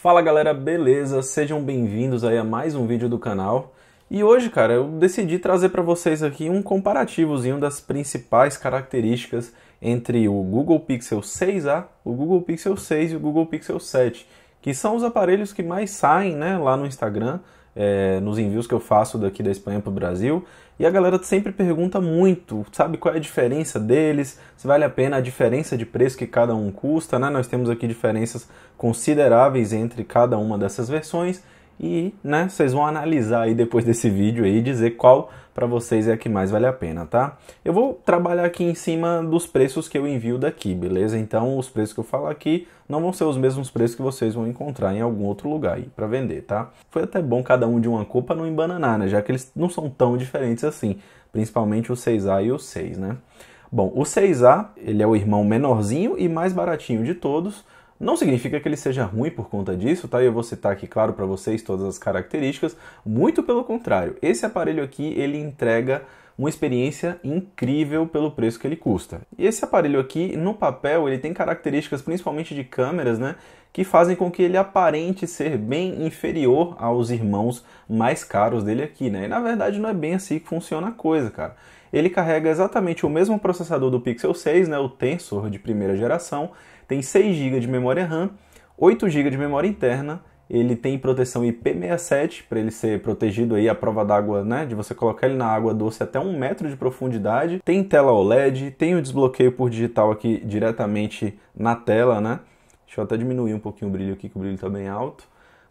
Fala galera, beleza? Sejam bem-vindos aí a mais um vídeo do canal. E hoje, cara, eu decidi trazer para vocês aqui um comparativozinho das principais características entre o Google Pixel 6a, o Google Pixel 6 e o Google Pixel 7, que são os aparelhos que mais saem né, lá no Instagram, é, nos envios que eu faço daqui da Espanha para o Brasil. E a galera sempre pergunta muito, sabe qual é a diferença deles, se vale a pena a diferença de preço que cada um custa, né? Nós temos aqui diferenças consideráveis entre cada uma dessas versões e, né, vocês vão analisar aí depois desse vídeo aí e dizer qual para vocês é a que mais vale a pena, tá? Eu vou trabalhar aqui em cima dos preços que eu envio daqui, beleza? Então, os preços que eu falo aqui não vão ser os mesmos preços que vocês vão encontrar em algum outro lugar aí para vender, tá? Foi até bom cada um de uma cor para não embananar, né? Já que eles não são tão diferentes assim, principalmente o 6A e o 6, né? Bom, o 6A, ele é o irmão menorzinho e mais baratinho de todos, não significa que ele seja ruim por conta disso, tá? Eu vou citar aqui, claro, para vocês todas as características. Muito pelo contrário, esse aparelho aqui ele entrega uma experiência incrível pelo preço que ele custa. E esse aparelho aqui, no papel, ele tem características principalmente de câmeras, né, que fazem com que ele aparente ser bem inferior aos irmãos mais caros dele aqui, né? E na verdade não é bem assim que funciona a coisa, cara. Ele carrega exatamente o mesmo processador do Pixel 6, né, o Tensor de primeira geração, tem 6 GB de memória RAM, 8 GB de memória interna, ele tem proteção IP67 para ele ser protegido aí à prova d'água, né? De você colocar ele na água doce até um metro de profundidade. Tem tela OLED, tem o desbloqueio por digital aqui diretamente na tela, né? Deixa eu até diminuir um pouquinho o brilho aqui, que o brilho está bem alto.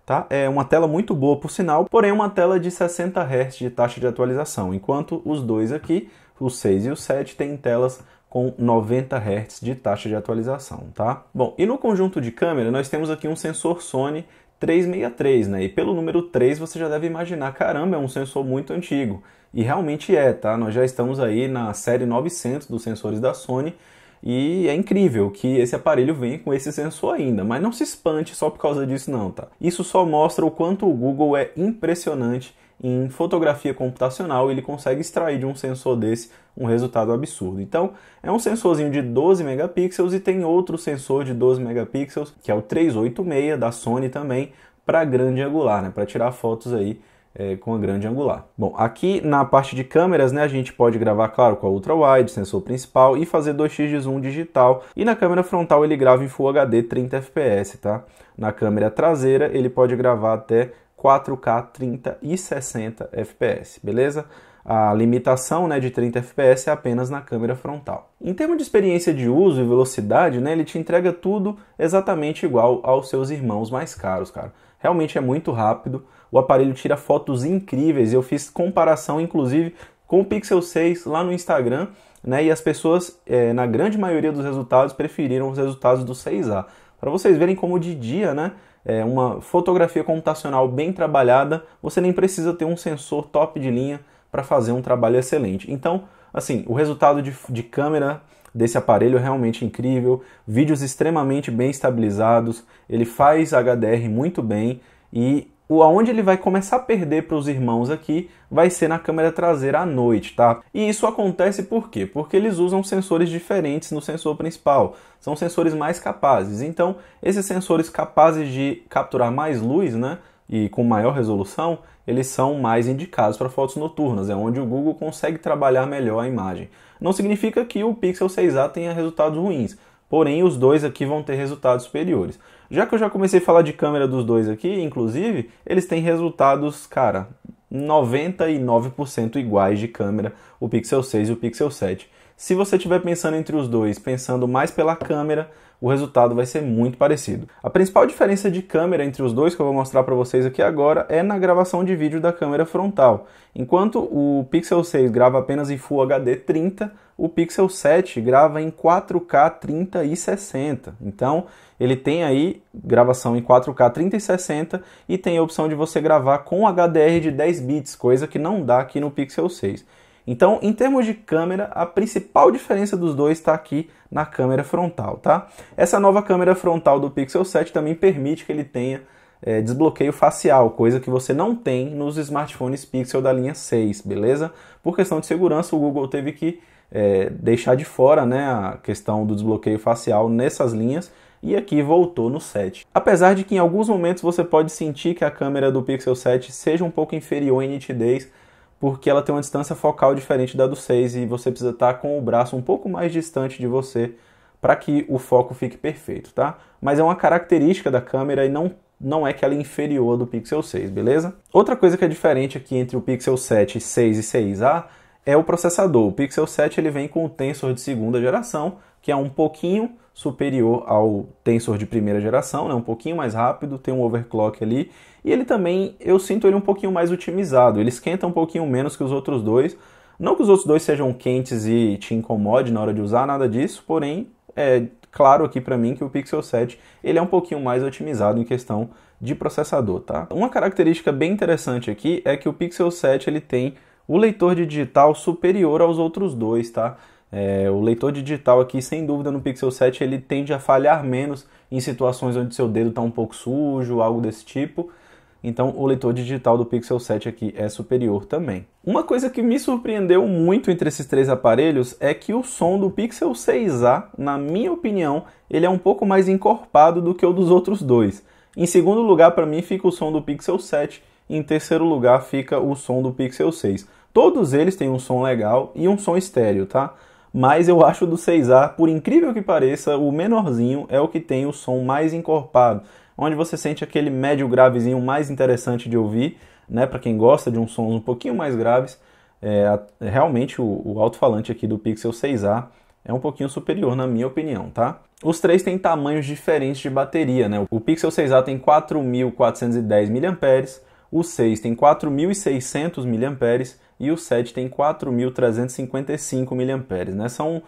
Tá? É uma tela muito boa, por sinal, porém uma tela de 60 Hz de taxa de atualização, enquanto os dois aqui, o 6 e o 7, têm telas com 90 Hz de taxa de atualização, tá? Bom, e no conjunto de câmera nós temos aqui um sensor Sony 363, né? E pelo número 3 você já deve imaginar, caramba, é um sensor muito antigo. E realmente é, tá? Nós já estamos aí na série 900 dos sensores da Sony e é incrível que esse aparelho vem com esse sensor ainda, mas não se espante só por causa disso não, tá? Isso só mostra o quanto o Google é impressionante em fotografia computacional, ele consegue extrair de um sensor desse um resultado absurdo. Então, é um sensorzinho de 12 megapixels e tem outro sensor de 12 megapixels, que é o 386 da Sony também, para grande angular, né, para tirar fotos aí é, com a grande angular. Bom, aqui na parte de câmeras, né, a gente pode gravar, claro, com a ultra wide, sensor principal e fazer 2x de zoom digital. E na câmera frontal ele grava em Full HD 30 fps, tá? Na câmera traseira ele pode gravar até 4K 30 e 60 FPS, beleza? A limitação né, de 30 fps é apenas na câmera frontal. Em termos de experiência de uso e velocidade, né, ele te entrega tudo exatamente igual aos seus irmãos mais caros, cara. Realmente é muito rápido, o aparelho tira fotos incríveis, eu fiz comparação inclusive com o Pixel 6 lá no Instagram, né, e as pessoas, é, na grande maioria dos resultados, preferiram os resultados do 6A. Para vocês verem como de dia, né, é, uma fotografia computacional bem trabalhada, você nem precisa ter um sensor top de linha para fazer um trabalho excelente. Então, assim, o resultado de, de câmera desse aparelho é realmente incrível, vídeos extremamente bem estabilizados, ele faz HDR muito bem e o aonde ele vai começar a perder para os irmãos aqui vai ser na câmera traseira à noite, tá? E isso acontece por quê? Porque eles usam sensores diferentes no sensor principal. São sensores mais capazes. Então, esses sensores capazes de capturar mais luz, né? E com maior resolução, eles são mais indicados para fotos noturnas, é onde o Google consegue trabalhar melhor a imagem. Não significa que o Pixel 6a tenha resultados ruins, Porém, os dois aqui vão ter resultados superiores. Já que eu já comecei a falar de câmera dos dois aqui, inclusive, eles têm resultados, cara, 99% iguais de câmera, o Pixel 6 e o Pixel 7. Se você estiver pensando entre os dois, pensando mais pela câmera, o resultado vai ser muito parecido. A principal diferença de câmera entre os dois que eu vou mostrar para vocês aqui agora é na gravação de vídeo da câmera frontal. Enquanto o Pixel 6 grava apenas em Full HD 30, o Pixel 7 grava em 4K 30 e 60. Então, ele tem aí gravação em 4K 3060 e tem a opção de você gravar com HDR de 10 bits, coisa que não dá aqui no Pixel 6. Então, em termos de câmera, a principal diferença dos dois está aqui na câmera frontal, tá? Essa nova câmera frontal do Pixel 7 também permite que ele tenha é, desbloqueio facial, coisa que você não tem nos smartphones Pixel da linha 6, beleza? Por questão de segurança, o Google teve que é, deixar de fora né, a questão do desbloqueio facial nessas linhas e aqui voltou no 7. Apesar de que em alguns momentos você pode sentir que a câmera do Pixel 7 seja um pouco inferior em nitidez, porque ela tem uma distância focal diferente da do 6 e você precisa estar com o braço um pouco mais distante de você para que o foco fique perfeito, tá? Mas é uma característica da câmera e não não é que ela é inferior do Pixel 6, beleza? Outra coisa que é diferente aqui entre o Pixel 7 6 e 6A é o processador. O Pixel 7 ele vem com o Tensor de segunda geração, que é um pouquinho superior ao tensor de primeira geração, né? um pouquinho mais rápido, tem um overclock ali, e ele também, eu sinto ele um pouquinho mais otimizado, ele esquenta um pouquinho menos que os outros dois, não que os outros dois sejam quentes e te incomode na hora de usar, nada disso, porém, é claro aqui para mim que o Pixel 7 ele é um pouquinho mais otimizado em questão de processador, tá? Uma característica bem interessante aqui é que o Pixel 7 ele tem o leitor de digital superior aos outros dois, tá? É, o leitor digital aqui, sem dúvida, no Pixel 7 ele tende a falhar menos em situações onde seu dedo está um pouco sujo, algo desse tipo. Então, o leitor digital do Pixel 7 aqui é superior também. Uma coisa que me surpreendeu muito entre esses três aparelhos é que o som do Pixel 6a, na minha opinião, ele é um pouco mais encorpado do que o dos outros dois. Em segundo lugar, para mim, fica o som do Pixel 7. Em terceiro lugar, fica o som do Pixel 6. Todos eles têm um som legal e um som estéreo, tá? mas eu acho do 6A, por incrível que pareça, o menorzinho é o que tem o som mais encorpado, onde você sente aquele médio gravezinho mais interessante de ouvir, né? Para quem gosta de uns sons um pouquinho mais graves, é, é realmente o, o alto-falante aqui do Pixel 6A é um pouquinho superior, na minha opinião, tá? Os três têm tamanhos diferentes de bateria, né? O Pixel 6A tem 4.410 mAh, o 6 tem 4.600 mAh e o 7 tem 4.355 mAh, né? São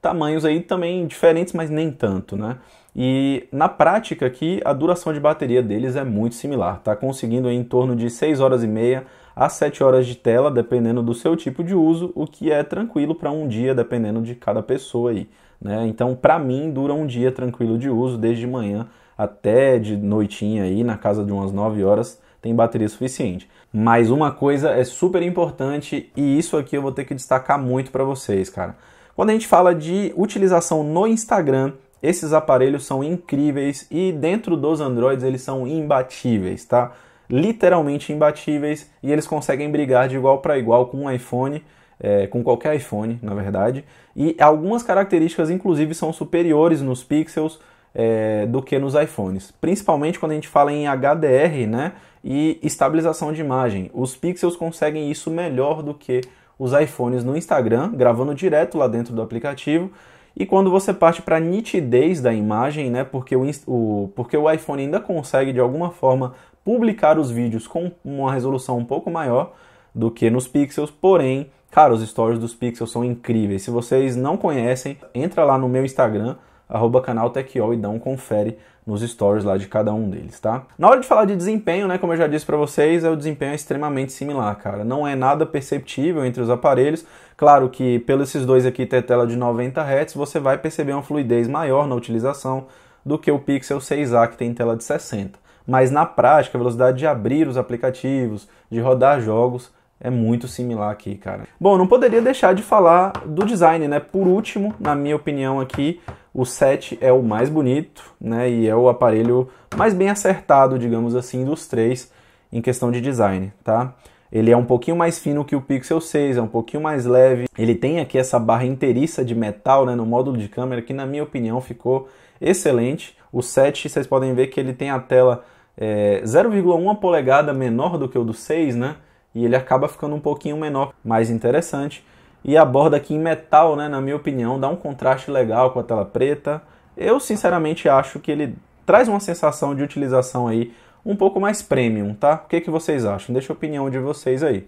tamanhos aí também diferentes, mas nem tanto, né? E na prática aqui, a duração de bateria deles é muito similar, tá conseguindo em torno de 6 horas e meia a 7 horas de tela, dependendo do seu tipo de uso, o que é tranquilo para um dia, dependendo de cada pessoa aí, né? Então, para mim, dura um dia tranquilo de uso, desde manhã até de noitinha aí, na casa de umas 9 horas, tem bateria suficiente. Mas uma coisa é super importante e isso aqui eu vou ter que destacar muito para vocês, cara. Quando a gente fala de utilização no Instagram, esses aparelhos são incríveis e dentro dos Androids eles são imbatíveis, tá? Literalmente imbatíveis e eles conseguem brigar de igual para igual com um iPhone, é, com qualquer iPhone, na verdade. E algumas características, inclusive, são superiores nos pixels é, do que nos iPhones. Principalmente quando a gente fala em HDR, né? e estabilização de imagem. Os Pixels conseguem isso melhor do que os iPhones no Instagram, gravando direto lá dentro do aplicativo. E quando você parte para a nitidez da imagem, né, porque o, o, porque o iPhone ainda consegue de alguma forma publicar os vídeos com uma resolução um pouco maior do que nos Pixels, porém, cara, os stories dos Pixels são incríveis. Se vocês não conhecem, entra lá no meu Instagram, arroba canal TechOL e dá um confere nos stories lá de cada um deles, tá? Na hora de falar de desempenho, né, como eu já disse para vocês, é o desempenho é extremamente similar, cara. Não é nada perceptível entre os aparelhos. Claro que pelos esses dois aqui ter tela de 90 Hz, você vai perceber uma fluidez maior na utilização do que o Pixel 6a que tem tela de 60. Mas na prática, a velocidade de abrir os aplicativos, de rodar jogos, é muito similar aqui, cara. Bom, não poderia deixar de falar do design, né? Por último, na minha opinião aqui, o 7 é o mais bonito, né? E é o aparelho mais bem acertado, digamos assim, dos três em questão de design, tá? Ele é um pouquinho mais fino que o Pixel 6, é um pouquinho mais leve. Ele tem aqui essa barra inteiriça de metal, né, no módulo de câmera, que na minha opinião ficou excelente. O 7, vocês podem ver que ele tem a tela é, 0,1 polegada menor do que o do 6, né? E ele acaba ficando um pouquinho menor, mais interessante. E a borda aqui em metal, né, na minha opinião, dá um contraste legal com a tela preta. Eu sinceramente acho que ele traz uma sensação de utilização aí um pouco mais premium, tá? O que, que vocês acham? Deixa a opinião de vocês aí.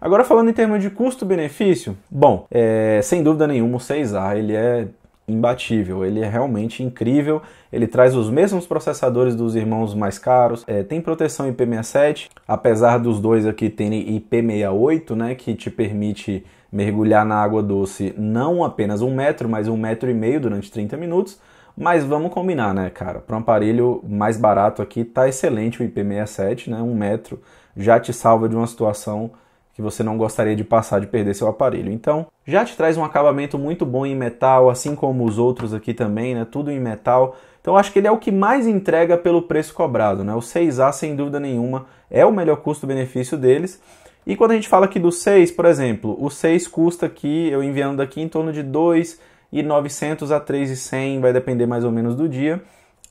Agora falando em termos de custo-benefício, bom, é, sem dúvida nenhuma o 6A ele é imbatível, ele é realmente incrível, ele traz os mesmos processadores dos irmãos mais caros, é, tem proteção IP67, apesar dos dois aqui terem IP68, né, que te permite mergulhar na água doce não apenas um metro, mas um metro e meio durante 30 minutos. Mas vamos combinar, né, cara? Para um aparelho mais barato aqui, tá excelente o IP67, né? Um metro já te salva de uma situação que você não gostaria de passar de perder seu aparelho. Então, já te traz um acabamento muito bom em metal, assim como os outros aqui também, né? Tudo em metal. Então, acho que ele é o que mais entrega pelo preço cobrado, né? O 6A, sem dúvida nenhuma, é o melhor custo-benefício deles. E quando a gente fala aqui do 6, por exemplo, o 6 custa aqui, eu enviando daqui em torno de 2,900 a 3,100, vai depender mais ou menos do dia.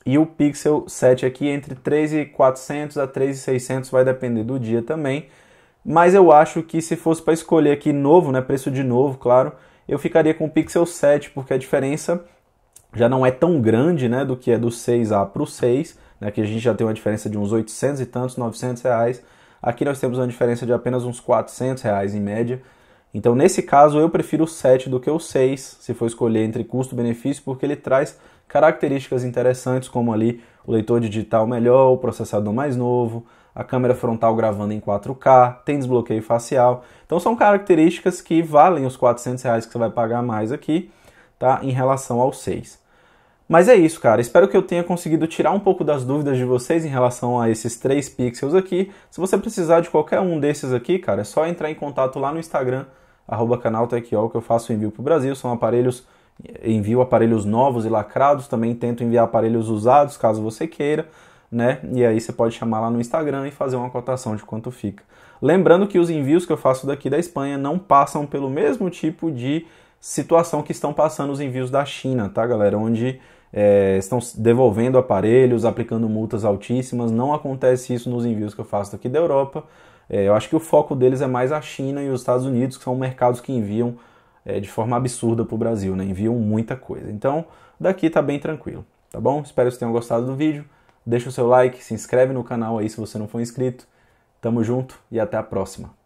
E o Pixel 7 aqui entre 3,400 a 3,600 vai depender do dia também. Mas eu acho que se fosse para escolher aqui novo, né, preço de novo, claro, eu ficaria com o Pixel 7, porque a diferença já não é tão grande, né, do que é do 6A para o 6, né, que a gente já tem uma diferença de uns 800 e tantos, 900 reais. Aqui nós temos uma diferença de apenas uns 400 reais em média. Então, nesse caso, eu prefiro o 7 do que o 6, se for escolher entre custo-benefício, porque ele traz características interessantes, como ali o leitor digital melhor, o processador mais novo, a câmera frontal gravando em 4K, tem desbloqueio facial. Então são características que valem os 400 reais que você vai pagar mais aqui, tá? Em relação ao 6. Mas é isso, cara. Espero que eu tenha conseguido tirar um pouco das dúvidas de vocês em relação a esses três pixels aqui. Se você precisar de qualquer um desses aqui, cara, é só entrar em contato lá no Instagram, arroba canal que eu faço envio para o Brasil. São aparelhos, eh, envio aparelhos novos e lacrados. Também tento enviar aparelhos usados, caso você queira. Né? E aí você pode chamar lá no Instagram e fazer uma cotação de quanto fica. Lembrando que os envios que eu faço daqui da Espanha não passam pelo mesmo tipo de situação que estão passando os envios da China, tá, galera? Onde é, estão devolvendo aparelhos, aplicando multas altíssimas. Não acontece isso nos envios que eu faço aqui da Europa. É, eu acho que o foco deles é mais a China e os Estados Unidos, que são mercados que enviam é, de forma absurda para o Brasil, né? Enviam muita coisa. Então, daqui tá bem tranquilo, tá bom? Espero que vocês tenham gostado do vídeo. Deixa o seu like, se inscreve no canal aí se você não for inscrito. Tamo junto e até a próxima.